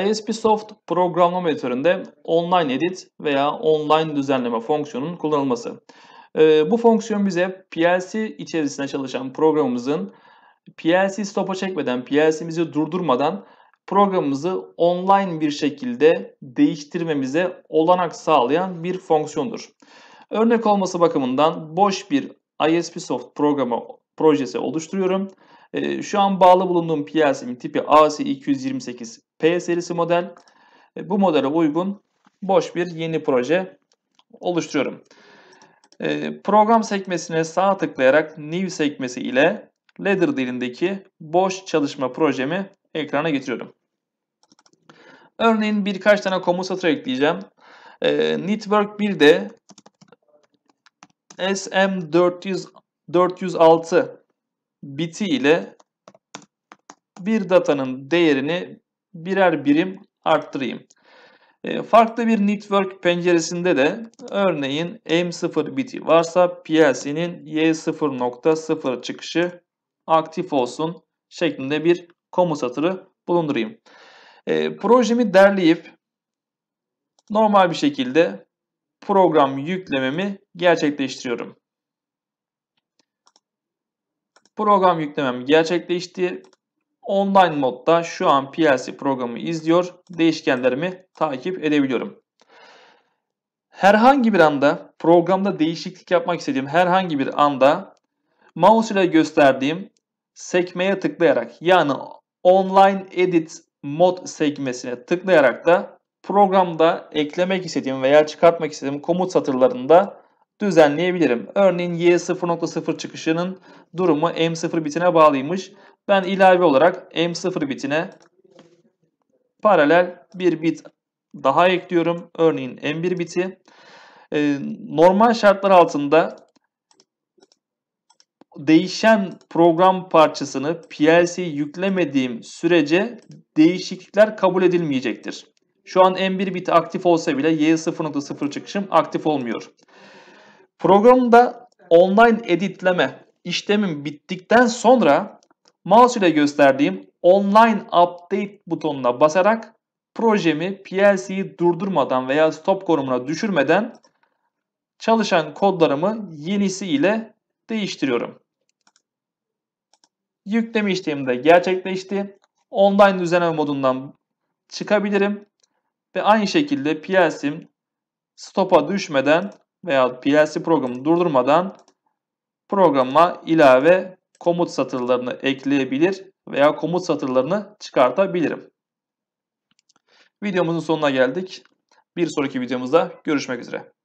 ISP Soft programlama editöründe online edit veya online düzenleme fonksiyonunun kullanılması. Ee, bu fonksiyon bize PLC içerisinde çalışan programımızın PLC stopa çekmeden, PLC'mizi durdurmadan programımızı online bir şekilde değiştirmemize olanak sağlayan bir fonksiyondur. Örnek olması bakımından boş bir ISP Soft programı projesi oluşturuyorum ee, şu an bağlı bulunduğum piyasanın tipi AS228P serisi model. Ee, bu modele uygun boş bir yeni proje oluşturuyorum. Ee, program sekmesine sağ tıklayarak New sekmesi ile Ladder dilindeki boş çalışma projemi ekrana getiriyorum. Örneğin birkaç tane komut satır ekleyeceğim. E, Network 1'de SM406 biti ile bir datanın değerini birer birim arttırayım. E, farklı bir network penceresinde de örneğin M0 biti varsa PLC'nin Y0.0 çıkışı aktif olsun şeklinde bir komut satırı bulundurayım. E, projemi derleyip normal bir şekilde program yüklememi gerçekleştiriyorum. Program yüklemem gerçekleşti. Online modda şu an PLC programı izliyor. Değişkenlerimi takip edebiliyorum. Herhangi bir anda programda değişiklik yapmak istediğim herhangi bir anda mouse ile gösterdiğim sekmeye tıklayarak yani online edit mod sekmesine tıklayarak da programda eklemek istediğim veya çıkartmak istediğim komut satırlarında düzenleyebilirim. Örneğin y 0.0 çıkışının durumu m0 bitine bağlıymış. Ben ilave olarak m0 bitine paralel bir bit daha ekliyorum. Örneğin m1 biti. Ee, normal şartlar altında değişen program parçasını PLC yüklemediğim sürece değişiklikler kabul edilmeyecektir. Şu an M1 bit aktif olsa bile Y0.0 çıkışım aktif olmuyor. Programda online editleme işlemim bittikten sonra mouse ile gösterdiğim online update butonuna basarak projemi PLC'yi durdurmadan veya stop konumuna düşürmeden çalışan kodlarımı yenisi ile değiştiriyorum. Yükleme işlemi de gerçekleşti. Online düzenleme modundan çıkabilirim. Ve aynı şekilde PLC'm stopa düşmeden veya PLC programını durdurmadan programa ilave komut satırlarını ekleyebilir veya komut satırlarını çıkartabilirim. Videomuzun sonuna geldik. Bir sonraki videomuzda görüşmek üzere.